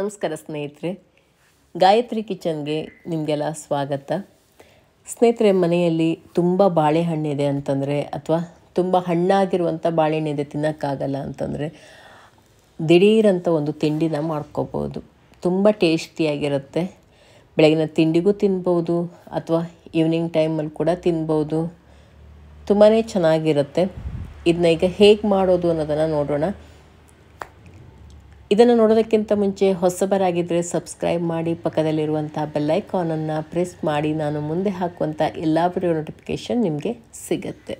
ನಮಸ್ಕಾರ ಸ್ನೇಹಿತರೆ ಗಾಯತ್ರಿ ಕಿಚನ್ಗೆ ನಿಮಗೆಲ್ಲ ಸ್ವಾಗತ ಸ್ನೇಹಿತರೆ ಮನೆಯಲ್ಲಿ ತುಂಬ ಬಾಳೆಹಣ್ಣಿದೆ ಅಂತಂದರೆ ಅಥವಾ ತುಂಬ ಹಣ್ಣಾಗಿರುವಂಥ ಬಾಳೆಹಣ್ಣಿದೆ ತಿನ್ನೋಕ್ಕಾಗಲ್ಲ ಅಂತಂದರೆ ದಿಢೀರಂಥ ಒಂದು ತಿಂಡಿನ ಮಾಡ್ಕೋಬೋದು ತುಂಬ ಟೇಸ್ಟಿಯಾಗಿರುತ್ತೆ ಬೆಳಗಿನ ತಿಂಡಿಗೂ ತಿನ್ಬೋದು ಅಥವಾ ಈವ್ನಿಂಗ್ ಟೈಮಲ್ಲಿ ಕೂಡ ತಿನ್ಬೋದು ತುಂಬಾ ಚೆನ್ನಾಗಿರುತ್ತೆ ಇದನ್ನ ಈಗ ಹೇಗೆ ಮಾಡೋದು ಅನ್ನೋದನ್ನು ನೋಡೋಣ ಇದನ್ನು ನೋಡೋದಕ್ಕಿಂತ ಮುಂಚೆ ಹೊಸಬರಾಗಿದ್ದರೆ ಸಬ್ಸ್ಕ್ರೈಬ್ ಮಾಡಿ ಪಕ್ಕದಲ್ಲಿರುವಂಥ ಬೆಲ್ಲೈಕಾನನ್ನು ಪ್ರೆಸ್ ಮಾಡಿ ನಾನು ಮುಂದೆ ಹಾಕುವಂಥ ಎಲ್ಲ ವಿಡಿಯೋ ನೋಟಿಫಿಕೇಷನ್ ನಿಮಗೆ ಸಿಗುತ್ತೆ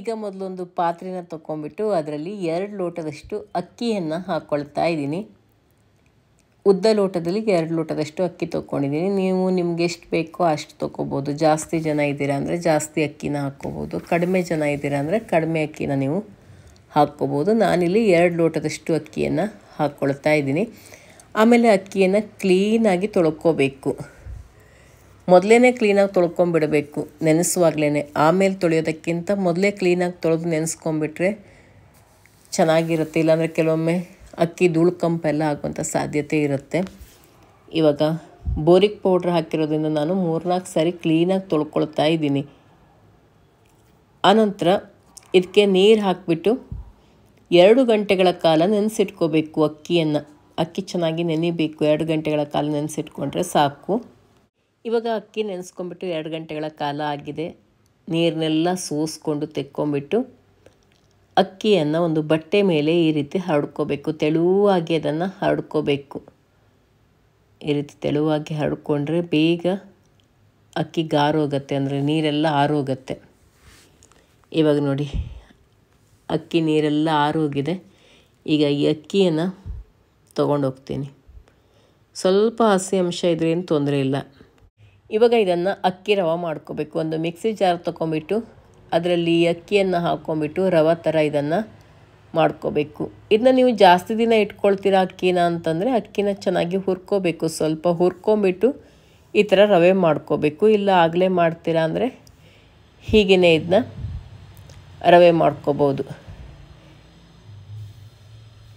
ಈಗ ಮೊದಲೊಂದು ಪಾತ್ರೆನ ತೊಗೊಂಬಿಟ್ಟು ಅದರಲ್ಲಿ ಎರಡು ಲೋಟದಷ್ಟು ಅಕ್ಕಿಯನ್ನು ಹಾಕ್ಕೊಳ್ತಾ ಇದ್ದೀನಿ ಉದ್ದ ಲೋಟದಲ್ಲಿ ಎರಡು ಲೋಟದಷ್ಟು ಅಕ್ಕಿ ತೊಗೊಂಡಿದ್ದೀನಿ ನೀವು ನಿಮ್ಗೆ ಎಷ್ಟು ಬೇಕೋ ಅಷ್ಟು ತೊಗೋಬೋದು ಜಾಸ್ತಿ ಜನ ಇದ್ದೀರಾ ಅಂದರೆ ಜಾಸ್ತಿ ಅಕ್ಕಿನ ಹಾಕ್ಕೋಬೋದು ಕಡಿಮೆ ಜನ ಇದ್ದೀರಾ ಅಂದರೆ ಕಡಿಮೆ ಅಕ್ಕಿನ ನೀವು ಹಾಕ್ಕೋಬೋದು ನಾನಿಲ್ಲಿ ಎರಡು ಲೋಟದಷ್ಟು ಅಕ್ಕಿಯನ್ನು ಹಾಕ್ಕೊಳ್ತಾ ಇದ್ದೀನಿ ಆಮೇಲೆ ಅಕ್ಕಿಯನ್ನು ಕ್ಲೀನಾಗಿ ತೊಳ್ಕೊಬೇಕು ಮೊದಲೇ ಕ್ಲೀನಾಗಿ ತೊಳ್ಕೊಂಬಿಡಬೇಕು ನೆನೆಸುವಾಗಲೇ ಆಮೇಲೆ ತೊಳೆಯೋದಕ್ಕಿಂತ ಮೊದಲೇ ಕ್ಲೀನಾಗಿ ತೊಳೆದು ನೆನೆಸ್ಕೊಂಬಿಟ್ರೆ ಚೆನ್ನಾಗಿರುತ್ತೆ ಇಲ್ಲಾಂದರೆ ಕೆಲವೊಮ್ಮೆ ಅಕ್ಕಿ ಧೂಳುಕಂಪೆಲ್ಲ ಆಗುವಂಥ ಸಾಧ್ಯತೆ ಇರುತ್ತೆ ಇವಾಗ ಬೋರಿಕ್ ಪೌಡ್ರ್ ಹಾಕಿರೋದ್ರಿಂದ ನಾನು ಮೂರ್ನಾಲ್ಕು ಸಾರಿ ಕ್ಲೀನಾಗಿ ತೊಳ್ಕೊಳ್ತಾ ಇದ್ದೀನಿ ಆನಂತರ ಇದಕ್ಕೆ ನೀರು ಹಾಕಿಬಿಟ್ಟು ಎರಡು ಗಂಟೆಗಳ ಕಾಲ ನೆನೆಸಿಟ್ಕೋಬೇಕು ಅಕ್ಕಿಯನ್ನು ಅಕ್ಕಿ ಚೆನ್ನಾಗಿ ನೆನೆಯಬೇಕು ಎರಡು ಗಂಟೆಗಳ ಕಾಲ ನೆನೆಸಿಟ್ಕೊಂಡ್ರೆ ಸಾಕು ಇವಾಗ ಅಕ್ಕಿ ನೆನೆಸ್ಕೊಂಬಿಟ್ಟು ಎರಡು ಗಂಟೆಗಳ ಕಾಲ ಆಗಿದೆ ನೀರನ್ನೆಲ್ಲ ಸೋಸ್ಕೊಂಡು ತೆಕ್ಕೊಂಬಿಟ್ಟು ಅಕ್ಕಿಯನ್ನು ಒಂದು ಬಟ್ಟೆ ಮೇಲೆ ಈ ರೀತಿ ಹರಡ್ಕೋಬೇಕು ತೆಳುವಾಗಿ ಅದನ್ನು ಹರಡ್ಕೋಬೇಕು ಈ ರೀತಿ ತೆಳುವಾಗಿ ಹರಡ್ಕೊಂಡ್ರೆ ಬೇಗ ಅಕ್ಕಿ ಗಾರೋಗುತ್ತೆ ಅಂದರೆ ನೀರೆಲ್ಲ ಆರೋಗುತ್ತೆ ಇವಾಗ ನೋಡಿ ಅಕ್ಕಿ ನೀರೆಲ್ಲ ಆರೋಗಿದೆ ಈಗ ಈ ಅಕ್ಕಿಯನ್ನು ತೊಗೊಂಡೋಗ್ತೀನಿ ಸ್ವಲ್ಪ ಹಸಿ ಅಂಶ ಇದ್ರೇನು ತೊಂದರೆ ಇಲ್ಲ ಇವಾಗ ಇದನ್ನು ಅಕ್ಕಿ ರವೆ ಮಾಡ್ಕೋಬೇಕು ಒಂದು ಮಿಕ್ಸಿ ಜಾರ್ ತೊಗೊಂಬಿಟ್ಟು ಅದರಲ್ಲಿ ಅಕ್ಕಿಯನ್ನು ಹಾಕ್ಕೊಂಬಿಟ್ಟು ರವೆ ಥರ ಇದನ್ನು ಮಾಡ್ಕೋಬೇಕು ಇದನ್ನ ನೀವು ಜಾಸ್ತಿ ದಿನ ಇಟ್ಕೊಳ್ತೀರಾ ಅಕ್ಕಿನ ಅಂತಂದರೆ ಅಕ್ಕಿನ ಚೆನ್ನಾಗಿ ಹುರ್ಕೋಬೇಕು ಸ್ವಲ್ಪ ಹುರ್ಕೊಂಬಿಟ್ಟು ಈ ಥರ ರವೆ ಮಾಡ್ಕೋಬೇಕು ಇಲ್ಲ ಆಗಲೇ ಮಾಡ್ತೀರಾ ಅಂದರೆ ಹೀಗೇ ಇದನ್ನ ರವೆ ಮಾಡ್ಕೋಬೋದು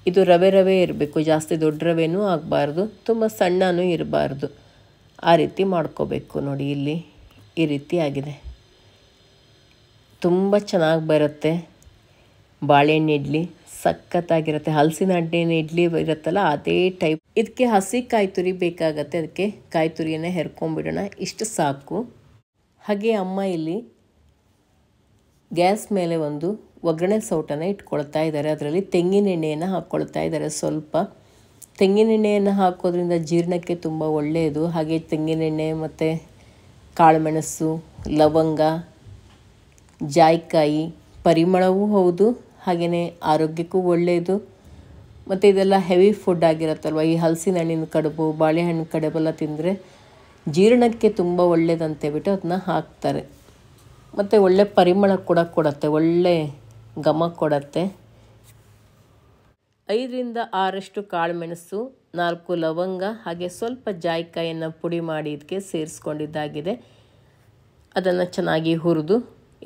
ಇದು ರವೆ ರವೆ ಇರಬೇಕು ಜಾಸ್ತಿ ದೊಡ್ಡ ರವೆನೂ ಆಗಬಾರ್ದು ತುಂಬ ಸಣ್ಣನೂ ಇರಬಾರ್ದು ಆ ರೀತಿ ಮಾಡ್ಕೋಬೇಕು ನೋಡಿ ಇಲ್ಲಿ ಈ ರೀತಿ ಆಗಿದೆ ತುಂಬ ಚೆನ್ನಾಗಿ ಬರುತ್ತೆ ಬಾಳೆಹಣ್ಣು ಇಡ್ಲಿ ಸಖತ್ತಾಗಿರುತ್ತೆ ಹಲಸಿನ ಹಣ್ಣಿನ ಇಡ್ಲಿ ಇರುತ್ತಲ್ಲ ಅದೇ ಟೈಪ್ ಇದಕ್ಕೆ ಹಸಿ ಕಾಯಿ ತುರಿ ಬೇಕಾಗತ್ತೆ ಅದಕ್ಕೆ ಕಾಯಿ ತುರಿಯನ್ನು ಹೆರ್ಕೊಂಬಿಡೋಣ ಇಷ್ಟು ಸಾಕು ಹಾಗೆ ಅಮ್ಮ ಇಲ್ಲಿ ಗ್ಯಾಸ್ ಮೇಲೆ ಒಂದು ಒಗ್ಗರಣೆ ಸೌಟನ ಇಟ್ಕೊಳ್ತಾ ಇದ್ದಾರೆ ಅದರಲ್ಲಿ ತೆಂಗಿನೆಣ್ಣೆಯನ್ನು ಹಾಕ್ಕೊಳ್ತಾ ಇದ್ದಾರೆ ಸ್ವಲ್ಪ ತೆಂಗಿನೆಣ್ಣೆಯನ್ನು ಹಾಕೋದ್ರಿಂದ ಜೀರ್ಣಕ್ಕೆ ತುಂಬ ಒಳ್ಳೆಯದು ಹಾಗೆ ತೆಂಗಿನೆಣ್ಣೆ ಮತ್ತು ಕಾಳುಮೆಣಸು ಲವಂಗ ಜಾಯ್ಕಾಯಿ ಪರಿಮಳವೂ ಹೌದು ಹಾಗೆಯೇ ಆರೋಗ್ಯಕ್ಕೂ ಒಳ್ಳೆಯದು ಮತ್ತು ಇದೆಲ್ಲ ಹೆವಿ ಫುಡ್ ಆಗಿರತ್ತಲ್ವ ಈ ಹಲಸಿನ ಹಣ್ಣಿನ ಕಡುಬು ಬಾಳೆಹಣ್ಣು ಕಡುಬೆಲ್ಲ ತಿಂದರೆ ಜೀರ್ಣಕ್ಕೆ ತುಂಬ ಒಳ್ಳೆಯದಂತೇಳ್ಬಿಟ್ಟು ಅದನ್ನ ಹಾಕ್ತಾರೆ ಮತ್ತು ಒಳ್ಳೆ ಪರಿಮಳ ಕೂಡ ಕೊಡತ್ತೆ ಒಳ್ಳೆ ಘಮ ಕೊಡತ್ತೆ ಐದರಿಂದ ಆರಷ್ಟು ಕಾಳುಮೆಣಸು ನಾಲ್ಕು ಲವಂಗ ಹಾಗೆ ಸ್ವಲ್ಪ ಜಾಯಿಕಾಯನ್ನು ಪುಡಿ ಮಾಡಿ ಇದಕ್ಕೆ ಸೇರಿಸ್ಕೊಂಡಿದ್ದಾಗಿದೆ ಅದನ್ನು ಚೆನ್ನಾಗಿ ಹುರಿದು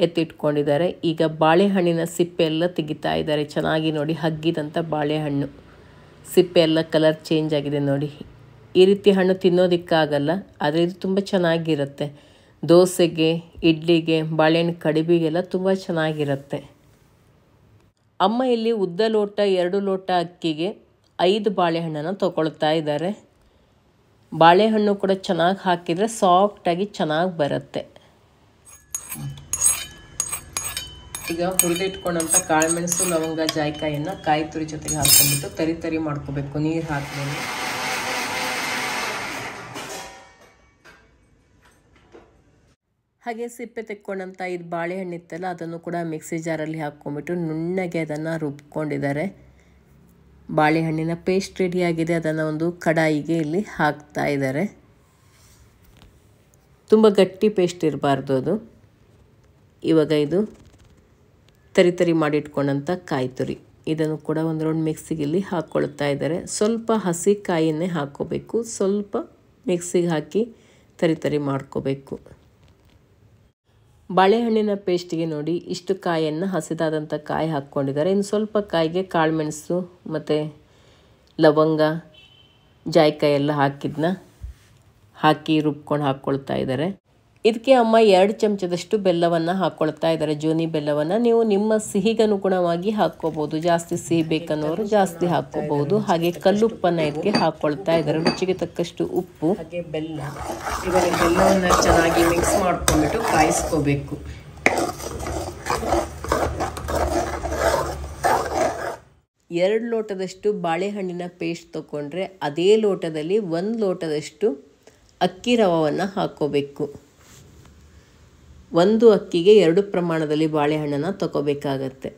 ಎತ್ತಿಟ್ಕೊಂಡಿದ್ದಾರೆ ಈಗ ಬಾಳೆಹಣ್ಣಿನ ಸಿಪ್ಪೆ ಎಲ್ಲ ತೆಗಿತಾ ಇದ್ದಾರೆ ಚೆನ್ನಾಗಿ ನೋಡಿ ಹಗ್ಗಿದಂಥ ಬಾಳೆಹಣ್ಣು ಸಿಪ್ಪೆ ಎಲ್ಲ ಕಲರ್ ಚೇಂಜ್ ಆಗಿದೆ ನೋಡಿ ಈ ರೀತಿ ಹಣ್ಣು ತಿನ್ನೋದಕ್ಕಾಗಲ್ಲ ಆದರೆ ಇದು ತುಂಬ ಚೆನ್ನಾಗಿರುತ್ತೆ ದೋಸೆಗೆ ಇಡ್ಲಿಗೆ ಬಾಳೆಹಣ್ಣು ಕಡಿಬಿಗೆಲ್ಲ ತುಂಬ ಚೆನ್ನಾಗಿರುತ್ತೆ ಅಮ್ಮ ಇಲ್ಲಿ ಉದ್ದ ಲೋಟ ಎರಡು ಲೋಟ ಅಕ್ಕಿಗೆ ಐದು ಬಾಳೆಹಣ್ಣನ್ನು ತೊಗೊಳ್ತಾ ಇದ್ದಾರೆ ಬಾಳೆಹಣ್ಣು ಕೂಡ ಚೆನ್ನಾಗಿ ಹಾಕಿದರೆ ಸಾಫ್ಟಾಗಿ ಚೆನ್ನಾಗಿ ಬರುತ್ತೆ ಈಗ ಹುರಿದಿಟ್ಕೊಂಡಂಥ ಕಾಳುಮೆಣಸು ಲವಂಗ ಜಾಯಿಕಾಯಿಯನ್ನು ಕಾಯಿ ತುರಿ ಜೊತೆಗೆ ಹಾಕ್ಕೊಂಡ್ಬಿಟ್ಟು ತರಿ ತರಿ ಮಾಡ್ಕೋಬೇಕು ನೀರು ಹಾಕಿದ್ರೆ ಹಾಗೆ ಸಿಪ್ಪೆ ತೆಕ್ಕೊಂಡಂಥ ಇದು ಇತ್ತಲ್ಲ ಅದನ್ನು ಕೂಡ ಮಿಕ್ಸಿ ಜಾರಲ್ಲಿ ಹಾಕ್ಕೊಂಬಿಟ್ಟು ನುಣ್ಣಗೆ ಅದನ್ನು ರುಬ್ಕೊಂಡಿದ್ದಾರೆ ಬಾಳೆಹಣ್ಣಿನ ಪೇಸ್ಟ್ ರೆಡಿಯಾಗಿದೆ ಅದನ್ನು ಒಂದು ಕಡಾಯಿಗೆ ಇಲ್ಲಿ ಹಾಕ್ತಾ ಇದ್ದಾರೆ ತುಂಬ ಗಟ್ಟಿ ಪೇಸ್ಟ್ ಇರಬಾರ್ದು ಅದು ಇವಾಗ ಇದು ತರಿ ತರಿ ಮಾಡಿಟ್ಕೊಂಡಂಥ ಕಾಯಿ ತುರಿ ಇದನ್ನು ಕೂಡ ಒಂದು ರೌಂಡ್ ಇಲ್ಲಿ ಹಾಕ್ಕೊಳ್ತಾ ಇದ್ದಾರೆ ಸ್ವಲ್ಪ ಹಸಿ ಕಾಯಿಯನ್ನೇ ಹಾಕ್ಕೋಬೇಕು ಸ್ವಲ್ಪ ಮಿಕ್ಸಿಗೆ ಹಾಕಿ ತರಿ ತರಿ ಮಾಡ್ಕೋಬೇಕು ಬಾಳೆಹಣ್ಣಿನ ಪೇಸ್ಟಿಗೆ ನೋಡಿ ಇಷ್ಟು ಕಾಯಿಯನ್ನು ಹಸಿದಾದಂಥ ಕಾಯಿ ಹಾಕ್ಕೊಂಡಿದ್ದಾರೆ ಇನ್ನು ಸ್ವಲ್ಪ ಕಾಯಿಗೆ ಕಾಳುಮೆಣಸು ಮತ್ತು ಲವಂಗ ಜಾಯ್ಕಾಯಿ ಎಲ್ಲ ಹಾಕಿದ್ನ ಹಾಕಿ ರುಬ್ಕೊಂಡು ಹಾಕ್ಕೊಳ್ತಾ ಇದ್ದಾರೆ ಇದಕ್ಕೆ ಅಮ್ಮ ಎರಡು ಚಮಚದಷ್ಟು ಬೆಲ್ಲವನ್ನು ಹಾಕ್ಕೊಳ್ತಾ ಇದ್ದಾರೆ ಜೋನಿ ಬೆಲ್ಲವನ್ನು ನೀವು ನಿಮ್ಮ ಸಿಹಿಗನುಗುಣವಾಗಿ ಹಾಕ್ಕೋಬೋದು ಜಾಸ್ತಿ ಸಿಹಿ ಬೇಕನ್ನೋರು ಜಾಸ್ತಿ ಹಾಕ್ಕೋಬೋದು ಹಾಗೆ ಕಲ್ಲುಪ್ಪನ್ನು ಇದಕ್ಕೆ ಹಾಕ್ಕೊಳ್ತಾ ಇದ್ದಾರೆ ರುಚಿಗೆ ತಕ್ಕಷ್ಟು ಉಪ್ಪು ಹಾಗೆ ಬೆಲ್ಲ ಇವಾಗ ಬೆಲ್ಲವನ್ನು ಚೆನ್ನಾಗಿ ಮಿಕ್ಸ್ ಮಾಡ್ಕೊಂಡ್ಬಿಟ್ಟು ಕಾಯಿಸ್ಕೋಬೇಕು ಎರಡು ಲೋಟದಷ್ಟು ಬಾಳೆಹಣ್ಣಿನ ಪೇಸ್ಟ್ ತಗೊಂಡ್ರೆ ಅದೇ ಲೋಟದಲ್ಲಿ ಒಂದು ಲೋಟದಷ್ಟು ಅಕ್ಕಿ ರವವನ್ನು ಹಾಕ್ಕೋಬೇಕು ಒಂದು ಅಕ್ಕಿಗೆ ಎರಡು ಪ್ರಮಾಣದಲ್ಲಿ ಬಾಳೆಹಣ್ಣನ್ನು ತಗೋಬೇಕಾಗತ್ತೆ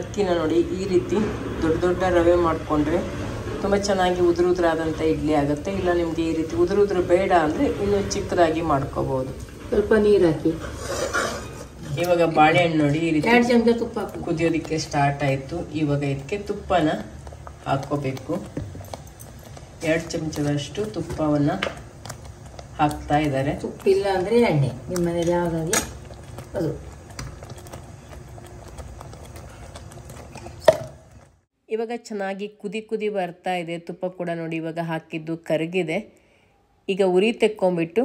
ಅಕ್ಕಿನ ನೋಡಿ ಈ ರೀತಿ ದೊಡ್ಡ ದೊಡ್ಡ ರವೆ ಮಾಡಿಕೊಂಡ್ರೆ ತುಂಬ ಚೆನ್ನಾಗಿ ಉದುರು ಉದುರಾದಂಥ ಇಡ್ಲಿ ಆಗುತ್ತೆ ಇಲ್ಲ ನಿಮಗೆ ಈ ರೀತಿ ಉದುರು ಬೇಡ ಅಂದರೆ ಇನ್ನೂ ಚಿಕ್ಕದಾಗಿ ಮಾಡ್ಕೋಬಹುದು ಸ್ವಲ್ಪ ನೀರು ಹಾಕಿ ಇವಾಗ ಬಾಳೆಹಣ್ಣು ನೋಡಿ ಈ ರೀತಿ ಚಮಚ ತುಪ್ಪ ಕುದಿಯೋದಕ್ಕೆ ಸ್ಟಾರ್ಟ್ ಆಯಿತು ಇವಾಗ ಇದಕ್ಕೆ ತುಪ್ಪನ ಹಾಕೋಬೇಕು ಎರಡು ಚಮಚದಷ್ಟು ತುಪ್ಪವನ್ನು ಹಾಕ್ತಾ ಇದ್ದಾರೆ ತುಪ್ಪ ಅಂದರೆ ಎಣ್ಣೆ ನಿಮ್ಮ ಮನೇಲಿ ಹಾಗಾಗಿ ಅದು ಇವಾಗ ಚೆನ್ನಾಗಿ ಕುದಿ ಕುದಿ ಬರ್ತಾ ಇದೆ ತುಪ್ಪ ಕೂಡ ನೋಡಿ ಇವಾಗ ಹಾಕಿದ್ದು ಕರಗಿದೆ ಈಗ ಉರಿ ತೆಕ್ಕೊಂಬಿಟ್ಟು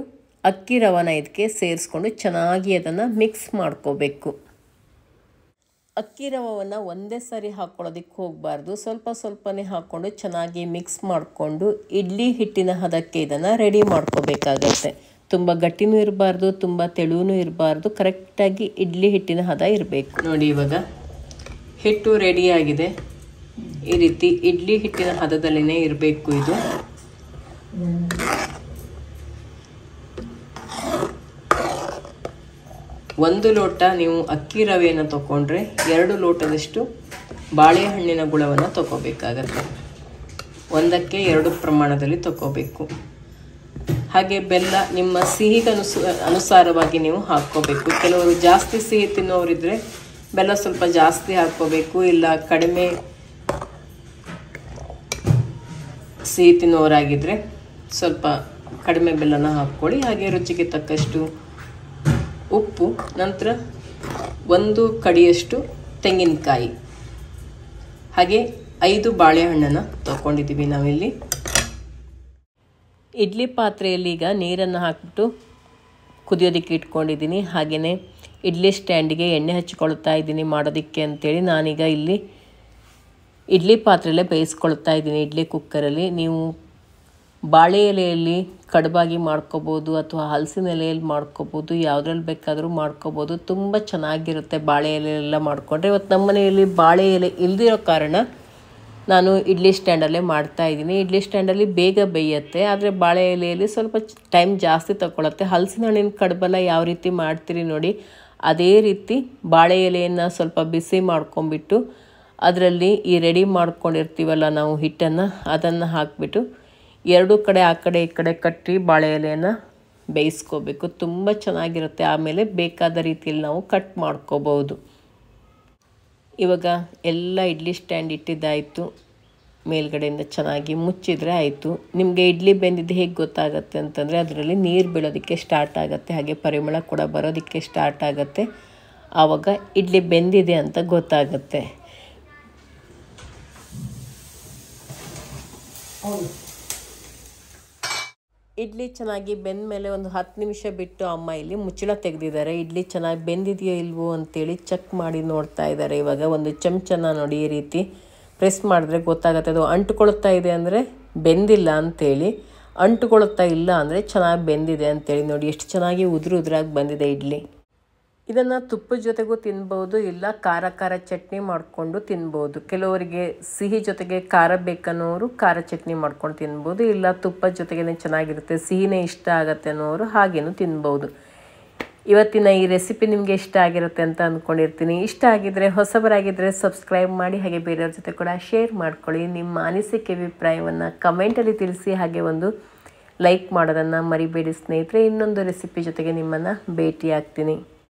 ಅಕ್ಕಿ ರವಾನ ಇದಕ್ಕೆ ಸೇರಿಸ್ಕೊಂಡು ಚೆನ್ನಾಗಿ ಅದನ್ನು ಮಿಕ್ಸ್ ಮಾಡ್ಕೋಬೇಕು ಅಕ್ಕಿ ರವವನ್ನು ಒಂದೇ ಸಾರಿ ಹಾಕ್ಕೊಳ್ಳೋದಕ್ಕೆ ಹೋಗಬಾರ್ದು ಸ್ವಲ್ಪ ಸ್ವಲ್ಪನೇ ಹಾಕ್ಕೊಂಡು ಚೆನ್ನಾಗಿ ಮಿಕ್ಸ್ ಮಾಡಿಕೊಂಡು ಇಡ್ಲಿ ಹಿಟ್ಟಿನ ಹದಕ್ಕೆ ಇದನ್ನು ರೆಡಿ ಮಾಡ್ಕೋಬೇಕಾಗತ್ತೆ ತುಂಬ ಗಟ್ಟಿನೂ ಇರಬಾರ್ದು ತುಂಬ ತೆಳುವೂ ಇರಬಾರ್ದು ಕರೆಕ್ಟಾಗಿ ಇಡ್ಲಿ ಹಿಟ್ಟಿನ ಹದ ಇರಬೇಕು ನೋಡಿ ಇವಾಗ ಹಿಟ್ಟು ರೆಡಿಯಾಗಿದೆ ಈ ರೀತಿ ಇಡ್ಲಿ ಹಿಟ್ಟಿನ ಹದದಲ್ಲಿನೇ ಇರಬೇಕು ಇದು ಒಂದು ಲೋಟ ನೀವು ಅಕ್ಕಿ ರವೆಯನ್ನು ತಗೊಂಡ್ರೆ ಎರಡು ಲೋಟದಷ್ಟು ಬಾಳೆಹಣ್ಣಿನ ಗುಳವನ್ನು ತಗೋಬೇಕಾಗತ್ತೆ ಒಂದಕ್ಕೆ ಎರಡು ಪ್ರಮಾಣದಲ್ಲಿ ತಗೋಬೇಕು ಹಾಗೆ ಬೆಲ್ಲ ನಿಮ್ಮ ಸಿಹಿಗೆ ಅನುಸಾರವಾಗಿ ನೀವು ಹಾಕ್ಕೋಬೇಕು ಕೆಲವರು ಜಾಸ್ತಿ ಸಿಹಿ ತಿನ್ನೋರಿದ್ರೆ ಬೆಲ್ಲ ಸ್ವಲ್ಪ ಜಾಸ್ತಿ ಹಾಕ್ಕೋಬೇಕು ಇಲ್ಲ ಕಡಿಮೆ ಸಿಹಿ ತಿನ್ನೋರಾಗಿದ್ದರೆ ಸ್ವಲ್ಪ ಕಡಿಮೆ ಬೆಲ್ಲನ ಹಾಕ್ಕೊಳ್ಳಿ ಹಾಗೆ ರುಚಿಗೆ ತಕ್ಕಷ್ಟು ಉಪ್ಪು ನಂತರ ಒಂದು ಕಡಿಯಷ್ಟು ತೆಂಗಿನಕಾಯಿ ಹಾಗೆ ಐದು ಬಾಳೆಹಣ್ಣನ್ನು ತಗೊಂಡಿದ್ದೀವಿ ನಾವಿಲ್ಲಿ ಇಡ್ಲಿ ಪಾತ್ರೆಯಲ್ಲಿ ಈಗ ನೀರನ್ನು ಹಾಕಿಬಿಟ್ಟು ಕುದಿಯೋದಕ್ಕೆ ಇಟ್ಕೊಂಡಿದ್ದೀನಿ ಹಾಗೆಯೇ ಇಡ್ಲಿ ಸ್ಟ್ಯಾಂಡಿಗೆ ಎಣ್ಣೆ ಹಚ್ಚಿಕೊಳ್ತಾ ಇದ್ದೀನಿ ಮಾಡೋದಕ್ಕೆ ಅಂಥೇಳಿ ನಾನೀಗ ಇಲ್ಲಿ ಇಡ್ಲಿ ಪಾತ್ರೆಯಲ್ಲೇ ಬೇಯಿಸ್ಕೊಳ್ತಾ ಇದ್ದೀನಿ ಇಡ್ಲಿ ಕುಕ್ಕರಲ್ಲಿ ನೀವು ಬಾಳೆ ಎಲೆಯಲ್ಲಿ ಕಡುಬಾಗಿ ಮಾಡ್ಕೋಬೋದು ಅಥವಾ ಹಲಸಿನ ಎಲೆಯಲ್ಲಿ ಮಾಡ್ಕೋಬೋದು ಯಾವುದ್ರಲ್ಲಿ ಬೇಕಾದರೂ ಮಾಡ್ಕೋಬೋದು ತುಂಬ ಚೆನ್ನಾಗಿರುತ್ತೆ ಬಾಳೆ ಎಲೆಯೆಲ್ಲ ಮಾಡಿಕೊಂಡ್ರೆ ಇವತ್ತು ನಮ್ಮ ಮನೆಯಲ್ಲಿ ಬಾಳೆ ಎಲೆ ಇಲ್ದಿರೋ ಕಾರಣ ನಾನು ಇಡ್ಲಿ ಸ್ಟ್ಯಾಂಡಲ್ಲೇ ಮಾಡ್ತಾಯಿದ್ದೀನಿ ಇಡ್ಲಿ ಸ್ಟ್ಯಾಂಡಲ್ಲಿ ಬೇಗ ಬೇಯತ್ತೆ ಆದರೆ ಬಾಳೆ ಎಲೆಯಲ್ಲಿ ಸ್ವಲ್ಪ ಟೈಮ್ ಜಾಸ್ತಿ ತಗೊಳತ್ತೆ ಹಲಸಿನ ಹಣ್ಣಿನ ಕಡುಬೆಲ್ಲ ಯಾವ ರೀತಿ ಮಾಡ್ತೀರಿ ನೋಡಿ ಅದೇ ರೀತಿ ಬಾಳೆ ಎಲೆಯನ್ನು ಸ್ವಲ್ಪ ಬಿಸಿ ಮಾಡ್ಕೊಂಬಿಟ್ಟು ಅದರಲ್ಲಿ ಈ ರೆಡಿ ಮಾಡ್ಕೊಂಡಿರ್ತೀವಲ್ಲ ನಾವು ಹಿಟ್ಟನ್ನು ಅದನ್ನು ಹಾಕಿಬಿಟ್ಟು ಎರಡೂ ಕಡೆ ಆ ಕಡೆ ಈ ಕಡೆ ಕಟ್ಟಿ ಬಾಳೆ ಎಲೆಯನ್ನು ಬೇಯಿಸ್ಕೋಬೇಕು ತುಂಬ ಚೆನ್ನಾಗಿರುತ್ತೆ ಆಮೇಲೆ ಬೇಕಾದ ರೀತಿಯಲ್ಲಿ ನಾವು ಕಟ್ ಮಾಡ್ಕೋಬೋದು ಇವಾಗ ಎಲ್ಲ ಇಡ್ಲಿ ಸ್ಟ್ಯಾಂಡ್ ಇಟ್ಟಿದ್ದಾಯಿತು ಮೇಲ್ಗಡೆಯಿಂದ ಚೆನ್ನಾಗಿ ಮುಚ್ಚಿದರೆ ಆಯಿತು ನಿಮಗೆ ಇಡ್ಲಿ ಬೆಂದಿದ್ದು ಹೇಗೆ ಗೊತ್ತಾಗುತ್ತೆ ಅಂತಂದರೆ ಅದರಲ್ಲಿ ನೀರು ಬೀಳೋದಕ್ಕೆ ಸ್ಟಾರ್ಟ್ ಆಗುತ್ತೆ ಹಾಗೆ ಪರಿಮಳ ಕೂಡ ಬರೋದಕ್ಕೆ ಸ್ಟಾರ್ಟ್ ಆಗುತ್ತೆ ಆವಾಗ ಇಡ್ಲಿ ಬೆಂದಿದೆ ಅಂತ ಗೊತ್ತಾಗುತ್ತೆ ಇಡ್ಲಿ ಚೆನ್ನಾಗಿ ಬೆಂದ ಮೇಲೆ ಒಂದು ಹತ್ತು ನಿಮಿಷ ಬಿಟ್ಟು ಅಮ್ಮ ಇಲ್ಲಿ ಮುಚ್ಚಳ ತೆಗೆದಿದ್ದಾರೆ ಇಡ್ಲಿ ಚೆನ್ನಾಗಿ ಬೆಂದಿದೆಯೋ ಇಲ್ವೋ ಅಂತೇಳಿ ಚೆಕ್ ಮಾಡಿ ನೋಡ್ತಾ ಇದ್ದಾರೆ ಇವಾಗ ಒಂದು ಚಮಚನ ನೋಡಿ ಈ ರೀತಿ ಪ್ರೆಸ್ ಮಾಡಿದ್ರೆ ಗೊತ್ತಾಗುತ್ತೆ ಅದು ಅಂಟ್ಕೊಳ್ತಾ ಇದೆ ಅಂದರೆ ಬೆಂದಿಲ್ಲ ಅಂಥೇಳಿ ಅಂಟ್ಕೊಳ್ತಾ ಇಲ್ಲ ಅಂದರೆ ಚೆನ್ನಾಗಿ ಬೆಂದಿದೆ ಅಂಥೇಳಿ ನೋಡಿ ಎಷ್ಟು ಚೆನ್ನಾಗಿ ಉದುರು ಉದುರಾಗಿ ಬಂದಿದೆ ಇಡ್ಲಿ ಇದನ್ನು ತುಪ್ಪದ ಜೊತೆಗೂ ತಿನ್ಬೋದು ಇಲ್ಲ ಖಾರ ಖಾರ ಚಟ್ನಿ ಮಾಡಿಕೊಂಡು ತಿನ್ಬೋದು ಕೆಲವರಿಗೆ ಸಿಹಿ ಜೊತೆಗೆ ಖಾರ ಬೇಕನ್ನೋರು ಖಾರ ಚಟ್ನಿ ಮಾಡ್ಕೊಂಡು ತಿನ್ಬೋದು ಇಲ್ಲ ತುಪ್ಪದ ಜೊತೆಗೇ ಚೆನ್ನಾಗಿರುತ್ತೆ ಸಿಹಿನೇ ಇಷ್ಟ ಆಗುತ್ತೆ ಅನ್ನೋರು ಹಾಗೇನು ತಿನ್ಬೋದು ಇವತ್ತಿನ ಈ ರೆಸಿಪಿ ನಿಮಗೆ ಇಷ್ಟ ಆಗಿರುತ್ತೆ ಅಂತ ಅಂದ್ಕೊಂಡಿರ್ತೀನಿ ಇಷ್ಟ ಆಗಿದ್ದರೆ ಹೊಸಬರಾಗಿದ್ದರೆ ಸಬ್ಸ್ಕ್ರೈಬ್ ಮಾಡಿ ಹಾಗೆ ಬೇರೆಯವ್ರ ಜೊತೆ ಕೂಡ ಶೇರ್ ಮಾಡ್ಕೊಳ್ಳಿ ನಿಮ್ಮ ಅನಿಸಿಕೆ ಅಭಿಪ್ರಾಯವನ್ನು ಕಮೆಂಟಲ್ಲಿ ತಿಳಿಸಿ ಹಾಗೆ ಒಂದು ಲೈಕ್ ಮಾಡೋದನ್ನು ಮರಿಬೇಡಿ ಸ್ನೇಹಿತರೆ ಇನ್ನೊಂದು ರೆಸಿಪಿ ಜೊತೆಗೆ ನಿಮ್ಮನ್ನು ಭೇಟಿ ಆಗ್ತೀನಿ